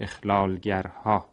اخلالگرها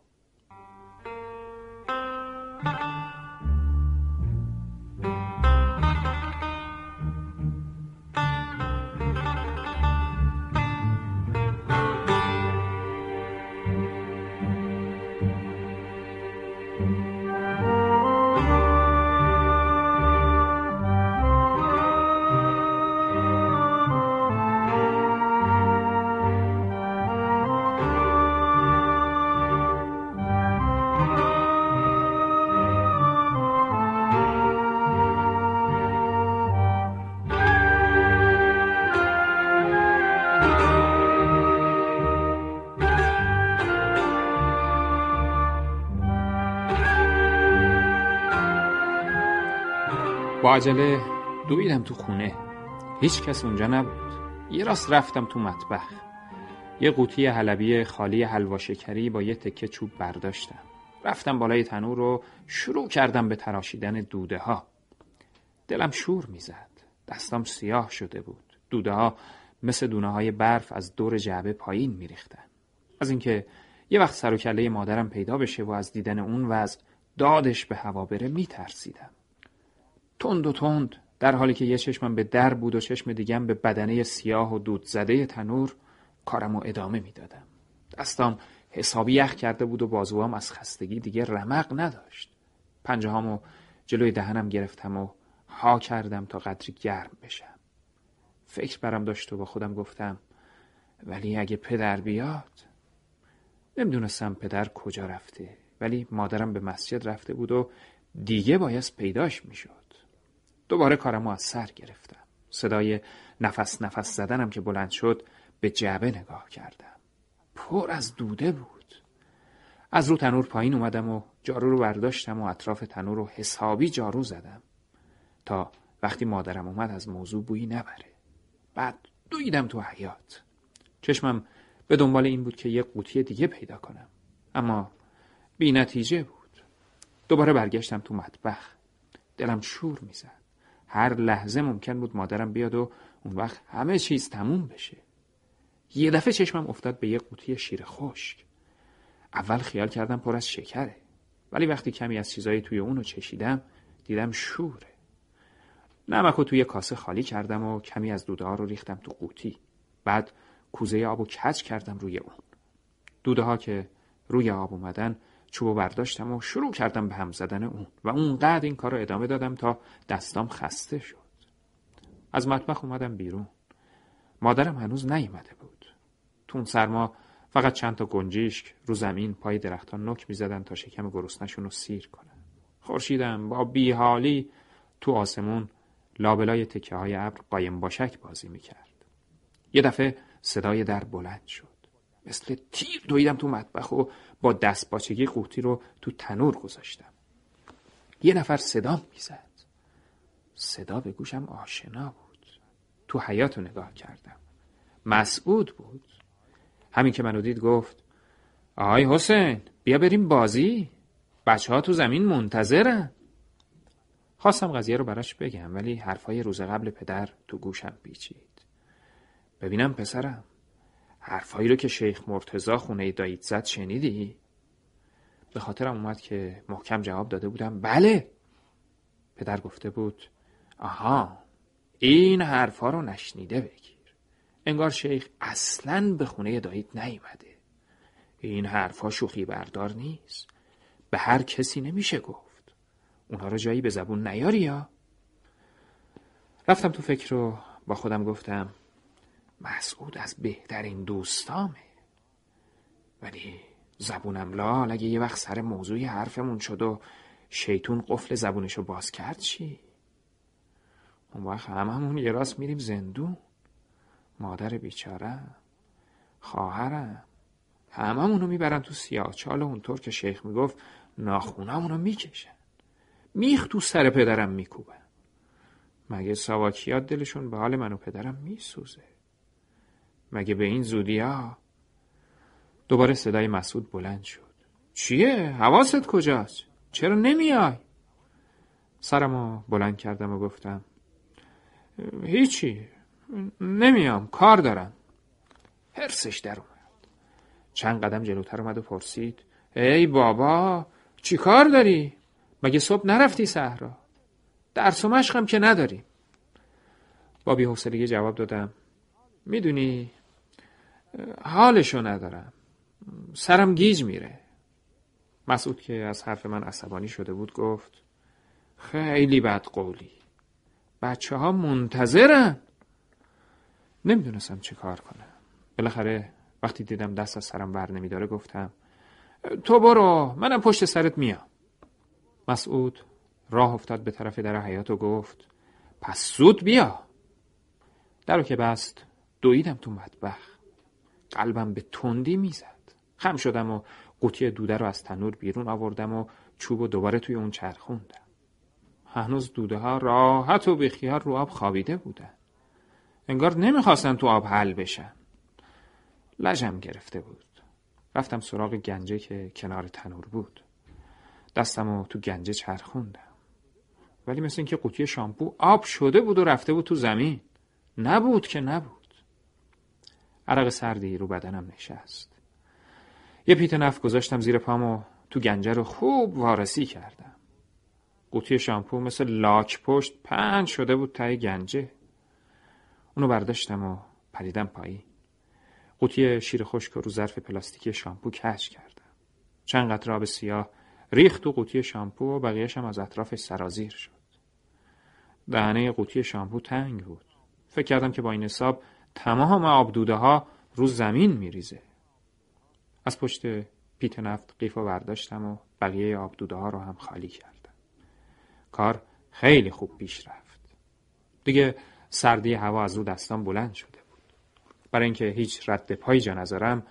با عجله دویدم تو خونه هیچ کس اونجا نبود یه راست رفتم تو مطبخ یه قوطی حلبی خالی حلوا با یه تکه چوب برداشتم رفتم بالای تنور رو شروع کردم به تراشیدن دوده ها دلم شور میزد دستام سیاه شده بود دوده ها مثل دونه های برف از دور جعبه پایین میریختن از اینکه یه وقت سر و کله مادرم پیدا بشه و از دیدن اون وضع دادش به هوا بره میترسیدم تند و تند در حالی که یه چشمم به در بود و چشم دیگم به بدنه سیاه و دود زده تنور کارم و ادامه میدادم دستام حسابی یخ کرده بود و بازوام از خستگی دیگه رمق نداشت پنجه هامو جلوی دهنم گرفتم و ها کردم تا قدری گرم بشم فکر برم داشت و با خودم گفتم ولی اگه پدر بیاد نمیدونستم پدر کجا رفته ولی مادرم به مسجد رفته بود و دیگه باید پیداش میشد دوباره کارمو از سر گرفتم. صدای نفس نفس زدنم که بلند شد به جعبه نگاه کردم. پر از دوده بود. از رو تنور پایین اومدم و جارو رو برداشتم و اطراف تنور رو حسابی جارو زدم تا وقتی مادرم اومد از موضوع بویی نبره. بعد دویدم تو حیات. چشمم به دنبال این بود که یه قوطی دیگه پیدا کنم. اما بی نتیجه بود. دوباره برگشتم تو مطبخ. دلم شور میزد. هر لحظه ممکن بود مادرم بیاد و اون وقت همه چیز تموم بشه یه دفعه چشمم افتاد به یه قوطی شیر خشک اول خیال کردم پر از شکره ولی وقتی کمی از چیزای توی اونو چشیدم دیدم شوره نمک رو توی کاسه خالی کردم و کمی از دوده ها رو ریختم تو قوطی بعد کوزه آب و کج کردم روی اون دوده ها که روی آب اومدن چوب برداشتم و شروع کردم به هم زدن اون و اونقدر این کار رو ادامه دادم تا دستام خسته شد از مطبخ اومدم بیرون مادرم هنوز نیامده بود تون سرما فقط چند تا گنجیشک رو زمین پای درختان نک میزدن تا شکم گرسنشون رو سیر کنن خورشیدم با بیحالی تو آسمون لابلای تکه های ابر قایم باشک بازی کرد. یه دفعه صدای در بلند شد مثل تیر دویدم تو مطبخ و با دستپاچگی قوطی رو تو تنور گذاشتم یه نفر صدا میزد صدا به گوشم آشنا بود تو حیات رو نگاه کردم مسعود بود همین که منو دید گفت آی حسین بیا بریم بازی بچه ها تو زمین منتظرن خواستم قضیه رو براش بگم ولی حرفای روز قبل پدر تو گوشم پیچید ببینم پسرم حرفایی رو که شیخ مرتزا خونه داییت زد شنیدی؟ به خاطرم اومد که محکم جواب داده بودم بله پدر گفته بود آها این حرفا رو نشنیده بگیر انگار شیخ اصلا به خونه داییت نیومده این حرفا شوخی بردار نیست به هر کسی نمیشه گفت اونها رو جایی به زبون نیاری یا رفتم تو فکر رو با خودم گفتم مسعود از بهترین دوستامه ولی زبونم لال اگه یه وقت سر موضوعی حرفمون شد و شیطون قفل زبونشو باز کرد چی؟ اون وقت همون یه راست میریم زندون مادر بیچارم خواهرم هممونو میبرن تو سیاهچال و اونطور که شیخ میگفت ناخونامونو میکشن میخ تو سر پدرم میکوبن مگه سواکیات دلشون به حال من و پدرم میسوزه مگه به این زودی ها؟ دوباره صدای مسعود بلند شد چیه؟ حواست کجاست؟ چرا نمیای؟ سرمو بلند کردم و گفتم هیچی نمیام کار دارم حرسش در اومد چند قدم جلوتر اومد و پرسید ای بابا چی کار داری؟ مگه صبح نرفتی صحرا؟ درس و مشقم که نداری با بیحسلگی جواب دادم میدونی حالشو ندارم سرم گیج میره مسعود که از حرف من عصبانی شده بود گفت خیلی بد قولی بچه ها منتظرن نمیدونستم چه کار کنم بالاخره وقتی دیدم دست از سرم بر نمیداره گفتم تو برو منم پشت سرت میام مسعود راه افتاد به طرف در حیات و گفت پس سود بیا درو که بست دویدم تو مطبخ قلبم به تندی میزد خم شدم و قوطی دوده رو از تنور بیرون آوردم و چوب و دوباره توی اون چرخوندم هنوز دوده ها راحت و بیخیار رو آب خوابیده بودن انگار نمیخواستن تو آب حل بشن لجم گرفته بود رفتم سراغ گنجه که کنار تنور بود دستم و تو گنجه چرخوندم ولی مثل اینکه قوطی شامپو آب شده بود و رفته بود تو زمین نبود که نبود عرق سردی رو بدنم نشست یه پیت نف گذاشتم زیر پام و تو گنجه رو خوب وارسی کردم قوطی شامپو مثل لاک پشت پنج شده بود تای گنجه اونو برداشتم و پریدم پایی. قوطی شیر خشک رو ظرف پلاستیکی شامپو کش کردم چند قطره آب سیاه ریخت تو قوطی شامپو و بقیهشم از اطرافش سرازیر شد دهنه قوطی شامپو تنگ بود فکر کردم که با این حساب تمام آبدوده ها رو زمین ریزه از پشت پیت نفت قیف و برداشتم و بقیه آبدوده ها رو هم خالی کردم کار خیلی خوب پیش رفت دیگه سردی هوا از رو دستان بلند شده بود برای اینکه هیچ رد پایی جا نذارم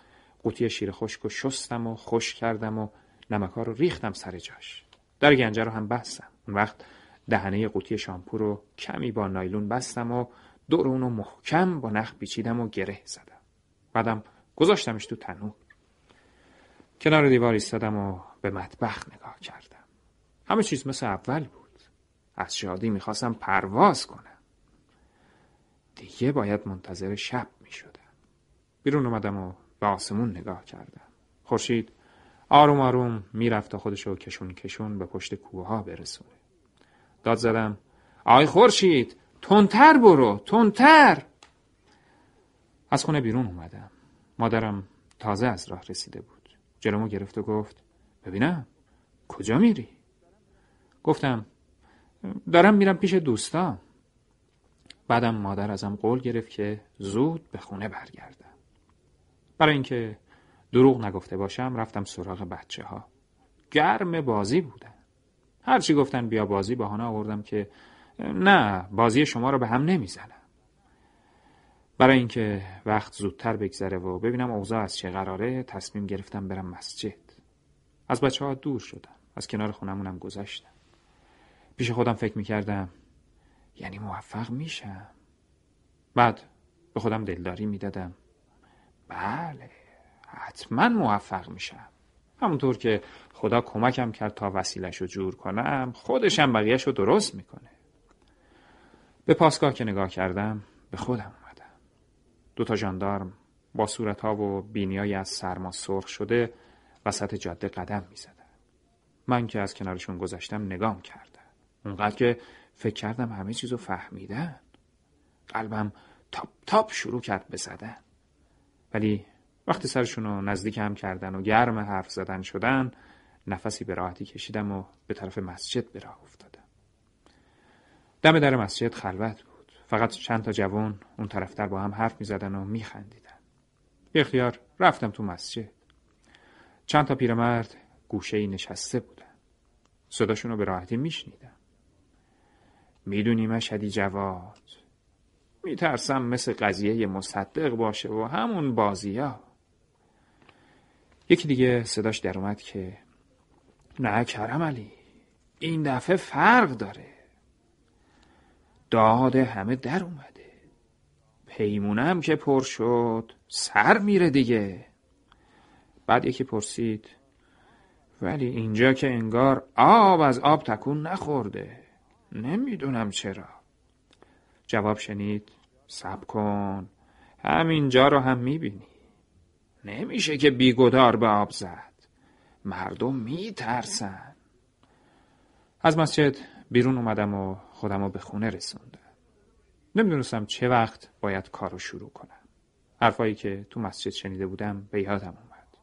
قوطی شیر خشک و شستم و خوش کردم و نمکار رو ریختم سر جاش در گنجه رو هم بستم اون وقت دهنه قوطی شامپو رو کمی با نایلون بستم و دور اونو محکم با نخ پیچیدم و گره زدم بعدم گذاشتمش تو تنور کنار دیوار ایستادم و به مطبخ نگاه کردم همه چیز مثل اول بود از شادی میخواستم پرواز کنم دیگه باید منتظر شب میشدم بیرون اومدم و به آسمون نگاه کردم خورشید آروم آروم میرفت تا خودشو کشون کشون به پشت کوه ها برسونه داد زدم آی خورشید تندتر برو تندتر از خونه بیرون اومدم مادرم تازه از راه رسیده بود جلومو گرفت و گفت ببینم کجا میری؟ گفتم دارم میرم پیش دوستام بعدم مادر ازم قول گرفت که زود به خونه برگردم برای اینکه دروغ نگفته باشم رفتم سراغ بچه ها گرم بازی بودن هرچی گفتن بیا بازی بهانه آوردم که نه بازی شما رو به هم نمیزنم برای اینکه وقت زودتر بگذره و ببینم اوضاع از چه قراره تصمیم گرفتم برم مسجد از بچه ها دور شدم از کنار خونمونم گذشتم پیش خودم فکر میکردم یعنی موفق میشم بعد به خودم دلداری میدادم بله حتما موفق میشم همونطور که خدا کمکم کرد تا وسیلش رو جور کنم خودشم بقیهش رو درست میکنه به پاسگاه که نگاه کردم به خودم اومدم دو تا جاندارم با صورتها و بینیایی از سرما سرخ شده وسط جاده قدم زدن من که از کنارشون گذشتم نگام کردم اونقدر که فکر کردم همه چیزو فهمیدن قلبم تاپ تاپ شروع کرد به زدن ولی وقتی سرشون رو نزدیک هم کردن و گرم حرف زدن شدن نفسی به راحتی کشیدم و به طرف مسجد به راه افتادم دم در مسجد خلوت بود فقط چند تا جوان اون طرفتر با هم حرف می و می خندیدن بیخیار رفتم تو مسجد چند تا پیرمرد گوشه ای نشسته بودن صداشون رو به راحتی میشنیدم میدونی میدونی مشهدی جواد میترسم مثل قضیه مصدق باشه و همون بازی ها. یکی دیگه صداش در اومد که نه کرم علی این دفعه فرق داره داد همه در اومده پیمونم که پر شد سر میره دیگه بعد یکی پرسید ولی اینجا که انگار آب از آب تکون نخورده نمیدونم چرا جواب شنید سب کن همینجا رو هم میبینی نمیشه که بیگدار به آب زد مردم میترسن از مسجد بیرون اومدم و خودم رو به خونه رسوندم نمیدونستم چه وقت باید کارو شروع کنم حرفایی که تو مسجد شنیده بودم به یادم اومد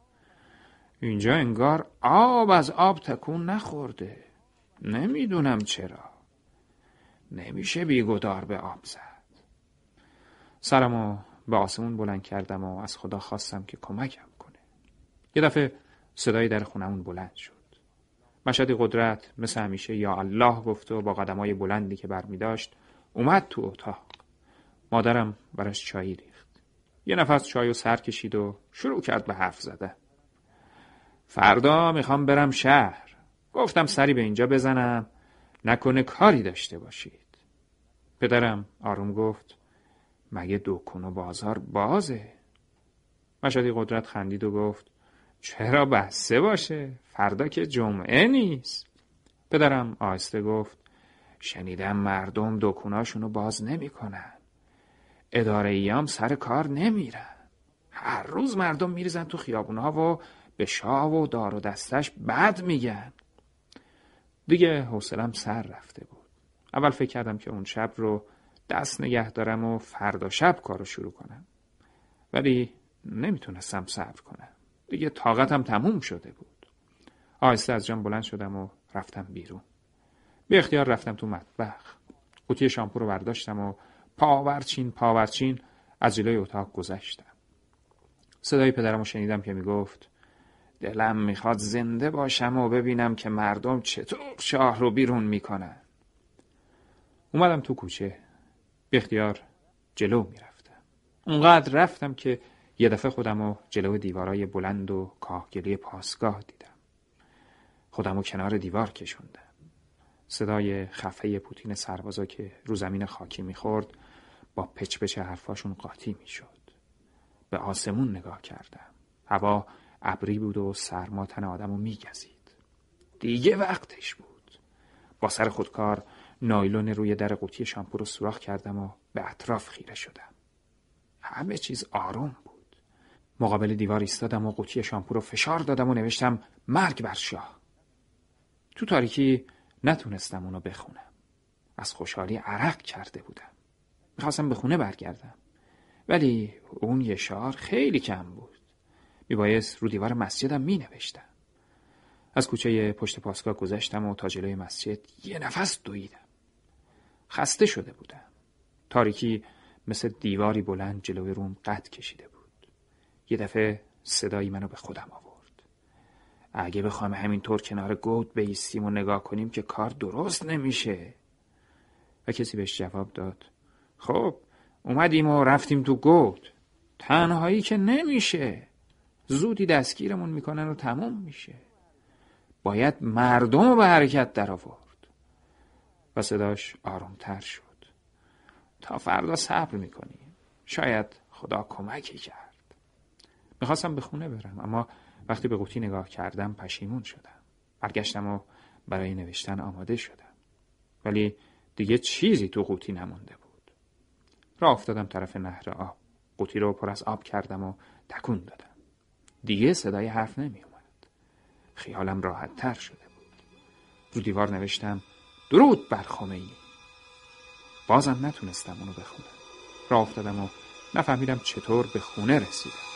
اینجا انگار آب از آب تکون نخورده نمیدونم چرا نمیشه بیگدار به آب زد سرمو به آسمون بلند کردم و از خدا خواستم که کمکم کنه یه دفعه صدای در خونمون بلند شد مشهد قدرت مثل همیشه یا الله گفت و با های بلندی که می داشت اومد تو اتاق مادرم براش چایی ریخت یه نفس چای و سر کشید و شروع کرد به حرف زدن فردا میخوام برم شهر گفتم سری به اینجا بزنم نکنه کاری داشته باشید پدرم آروم گفت مگه دکون و بازار بازه مشهدی قدرت خندید و گفت چرا بسته باشه فردا که جمعه نیست پدرم آهسته گفت شنیدم مردم دکوناشونو باز نمیکنن اداره ایام سر کار نمیرن هر روز مردم میریزن تو خیابونها و به شاو و دار و دستش بد میگن دیگه حوصلم سر رفته بود اول فکر کردم که اون شب رو دست نگه دارم و فردا شب کارو شروع کنم ولی نمیتونستم صبر کنم دیگه طاقتم تموم شده بود آهسته از جام بلند شدم و رفتم بیرون به اختیار رفتم تو مطبخ قوطی شامپو رو برداشتم و پاورچین پاورچین از جلوی اتاق گذشتم صدای پدرم رو شنیدم که میگفت دلم میخواد زنده باشم و ببینم که مردم چطور شاه رو بیرون میکنن اومدم تو کوچه به اختیار جلو میرفتم اونقدر رفتم که یه دفعه خودم رو جلو دیوارای بلند و کاهگلی پاسگاه دیدم خودم و کنار دیوار کشوندم صدای خفه پوتین سربازا که رو زمین خاکی میخورد با پچپچ حرفاشون قاطی میشد به آسمون نگاه کردم هوا ابری بود و سرما تن آدم رو میگزید دیگه وقتش بود با سر خودکار نایلون روی در قوطی شامپو رو سوراخ کردم و به اطراف خیره شدم همه چیز آروم بود مقابل دیوار ایستادم و قوطی شامپو رو فشار دادم و نوشتم مرگ بر شاه تو تاریکی نتونستم اونو بخونم. از خوشحالی عرق کرده بودم. میخواستم به خونه برگردم. ولی اون یه شعار خیلی کم بود. میبایست رو دیوار مسجدم مینوشتم. از کوچه پشت پاسگاه گذشتم و تا جلوی مسجد یه نفس دویدم. خسته شده بودم. تاریکی مثل دیواری بلند جلوی روم قد کشیده بود. یه دفعه صدایی منو به خودم آورد. اگه بخوام همینطور کنار گود بیستیم و نگاه کنیم که کار درست نمیشه و کسی بهش جواب داد خب اومدیم و رفتیم تو گود تنهایی که نمیشه زودی دستگیرمون میکنن و تموم میشه باید مردم رو به حرکت در آورد و صداش آرومتر شد تا فردا صبر میکنیم شاید خدا کمکی کرد میخواستم به خونه برم اما وقتی به قوطی نگاه کردم پشیمون شدم برگشتم و برای نوشتن آماده شدم ولی دیگه چیزی تو قوطی نمونده بود راه افتادم طرف نهر آب قوطی رو پر از آب کردم و تکون دادم دیگه صدای حرف نمی اومد خیالم راحت تر شده بود رو دیوار نوشتم درود بر ای بازم نتونستم اونو بخونم راه افتادم و نفهمیدم چطور به خونه رسیدم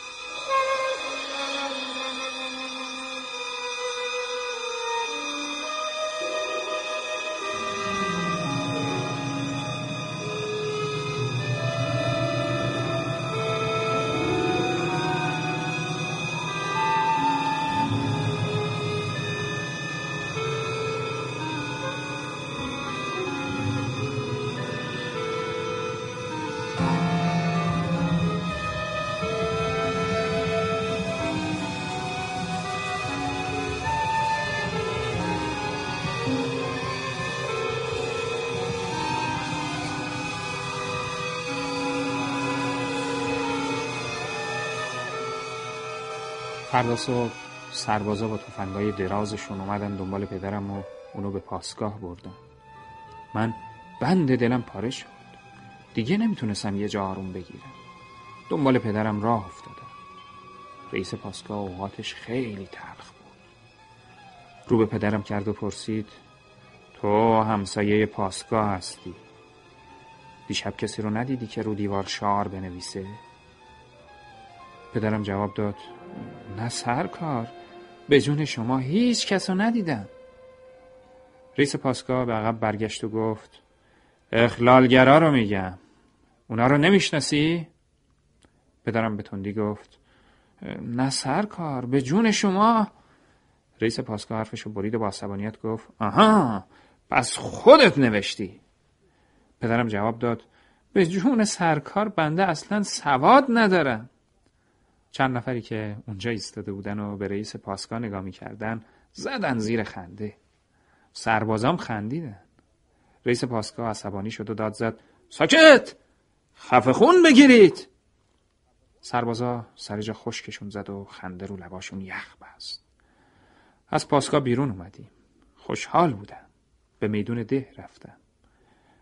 فردا صبح سربازا با توفنگای درازشون اومدن دنبال پدرم و اونو به پاسگاه بردن من بند دلم پاره شد دیگه نمیتونستم یه جا آروم بگیرم دنبال پدرم راه افتادم رئیس پاسگاه اوقاتش خیلی تلخ بود رو به پدرم کرد و پرسید تو همسایه پاسگاه هستی دیشب کسی رو ندیدی که رو دیوار شعار بنویسه پدرم جواب داد نه سرکار به جون شما هیچ کس رو ندیدم ریس پاسکا به عقب برگشت و گفت اخلالگرا رو میگم اونا رو نمیشناسی؟ پدرم به تندی گفت نه سرکار به جون شما رئیس پاسگاه حرفشو برید و با عصبانیت گفت آها پس خودت نوشتی پدرم جواب داد به جون سرکار بنده اصلا سواد ندارم چند نفری که اونجا ایستاده بودن و به رئیس پاسگاه نگاه میکردن زدن زیر خنده سربازام خندیدن رئیس پاسگاه عصبانی شد و داد زد ساکت خفه خون بگیرید سربازا سر جا خشکشون زد و خنده رو لباشون یخ بست از پاسگاه بیرون اومدیم خوشحال بودم به میدون ده رفتم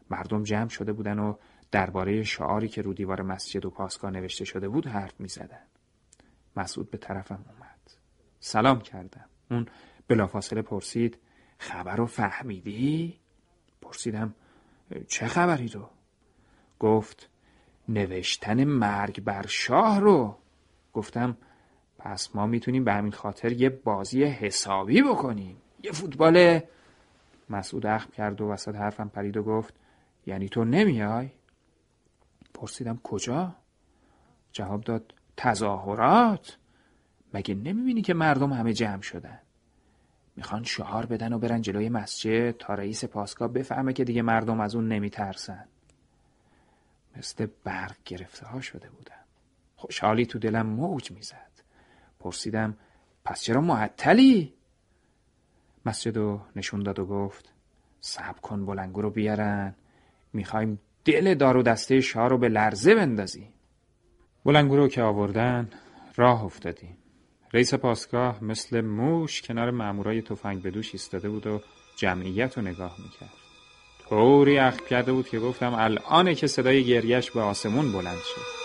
مردم جمع شده بودن و درباره شعاری که رو دیوار مسجد و پاسگاه نوشته شده بود حرف می مسعود به طرفم اومد سلام کردم اون بلافاصله پرسید خبر رو فهمیدی؟ پرسیدم چه خبری رو؟ گفت نوشتن مرگ بر شاه رو گفتم پس ما میتونیم به همین خاطر یه بازی حسابی بکنیم یه فوتبال مسعود اخم کرد و وسط حرفم پرید و گفت یعنی تو نمیای پرسیدم کجا جواب داد تظاهرات مگه نمیبینی که مردم همه جمع شدن میخوان شعار بدن و برن جلوی مسجد تا رئیس پاسگاه بفهمه که دیگه مردم از اون نمیترسن مثل برق گرفته ها شده بودم خوشحالی تو دلم موج میزد پرسیدم پس چرا معطلی مسجد رو نشون داد و گفت صبر کن بلنگو رو بیارن میخوایم دل دار و دسته شاه رو به لرزه بندازیم رو که آوردن راه افتادیم رئیس پاسگاه مثل موش کنار مامورای تفنگ به دوش ایستاده بود و جمعیت رو نگاه میکرد طوری اخ کرده بود که گفتم الان که صدای گریش به آسمون بلند شد